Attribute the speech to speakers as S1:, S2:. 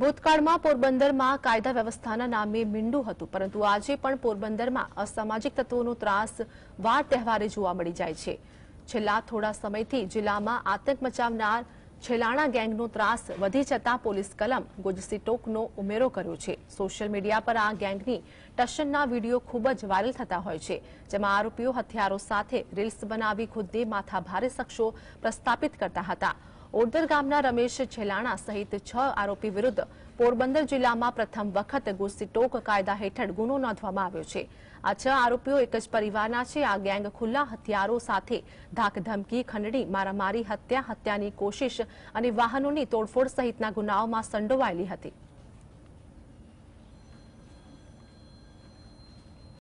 S1: ભૂતકાળમાં પોરબંદરમાં કાયદા વ્યવસ્થાના નામે મીંડું હતું પરંતુ આજે પણ પોરબંદરમાં અસામાજિક તત્વોનો ત્રાસ વાર તહેવારે જોવા મળી જાય છે છેલ્લા થોડા સમયથી જિલ્લામાં આતંક મચાવનાર છેલાણા ગેંગનો ત્રાસ વધી જતાં પોલીસ કલમ ગુજસીટોકનો ઉમેરો કર્યો છે સોશિયલ મીડિયા પર આ ગેંગની ટશનના વિડીયો ખૂબ જ વાયરલ થતા હોય છે જેમાં આરોપીઓ હથિયારો સાથે રીલ્સ બનાવી ખુદને માથાભારે શખ્સો પ્રસ્થાપિત કરતા હતા ઓડદર ગામના રમેશ છેલાણા સહિત છ આરોપી વિરુદ્ધ પોરબંદર જિલ્લામાં પ્રથમ વખત ગુસ્સીટોક કાયદા હેઠળ ગુનો નોંધવામાં આવ્યો છે આ છ આરોપીઓ એક જ પરિવારના છે આ ગેંગ ખુલ્લા હથિયારો સાથે ધાકધમકી ખંડણી મારામારી હત્યા હત્યાની કોશિશ અને વાહનોની તોડફોડ સહિતના ગુનાઓમાં સંડોવાયેલી હતી